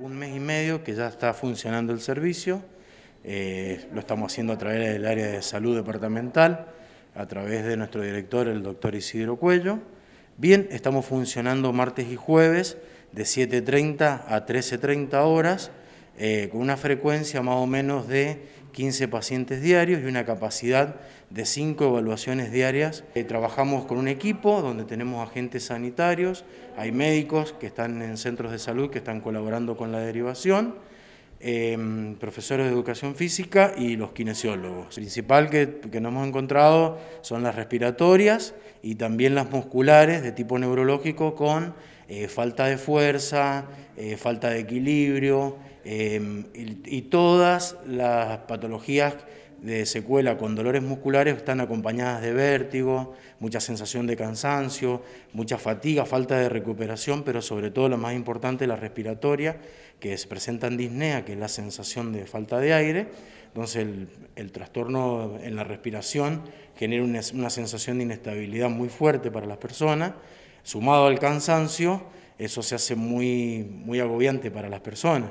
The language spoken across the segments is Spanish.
un mes y medio que ya está funcionando el servicio, eh, lo estamos haciendo a través del área de salud departamental, a través de nuestro director, el doctor Isidro Cuello. Bien, estamos funcionando martes y jueves de 7.30 a 13.30 horas, eh, con una frecuencia más o menos de 15 pacientes diarios y una capacidad de 5 evaluaciones diarias. Eh, trabajamos con un equipo donde tenemos agentes sanitarios, hay médicos que están en centros de salud que están colaborando con la derivación, em, profesores de educación física y los kinesiólogos. principal que, que nos hemos encontrado son las respiratorias y también las musculares de tipo neurológico con eh, falta de fuerza, eh, falta de equilibrio em, y, todas las patologías de secuela con dolores musculares están acompañadas de vértigo, mucha sensación de cansancio, mucha fatiga, falta de recuperación, pero sobre todo lo más importante, la respiratoria, que se presenta en disnea, que es la sensación de falta de aire. Entonces el, trastorno en la respiración genera una sensación de inestabilidad muy fuerte para las personas. Sumado al cansancio, eso se hace muy, muy agobiante para las personas.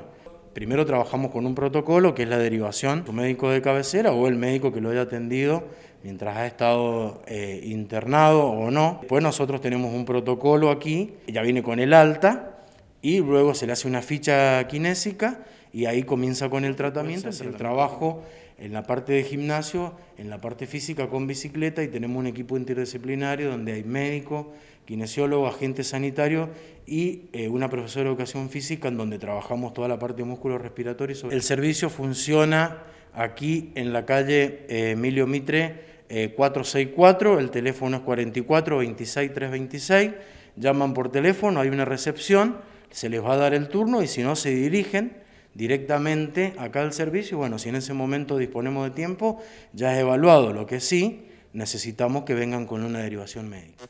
Primero trabajamos con un protocolo que es la derivación, tu médico de cabecera o el médico que lo haya atendido mientras ha estado eh, internado o no. Después nosotros tenemos un protocolo aquí, ya viene con el alta, y luego se le hace una ficha kinésica y ahí comienza con el tratamiento, el trabajo en la parte de gimnasio, en la parte física con bicicleta y tenemos un equipo interdisciplinario donde hay médico, kinesiólogo, agente sanitario y eh, una profesora de educación física en donde trabajamos toda la parte de músculo respiratorio. El servicio funciona aquí en la calle eh, Emilio Mitre 464, eh, el teléfono es 44 26 326, llaman por teléfono, hay una recepción se les va a dar el turno y si no se dirigen directamente acá al servicio, bueno, si en ese momento disponemos de tiempo, ya es evaluado, lo que sí necesitamos que vengan con una derivación médica.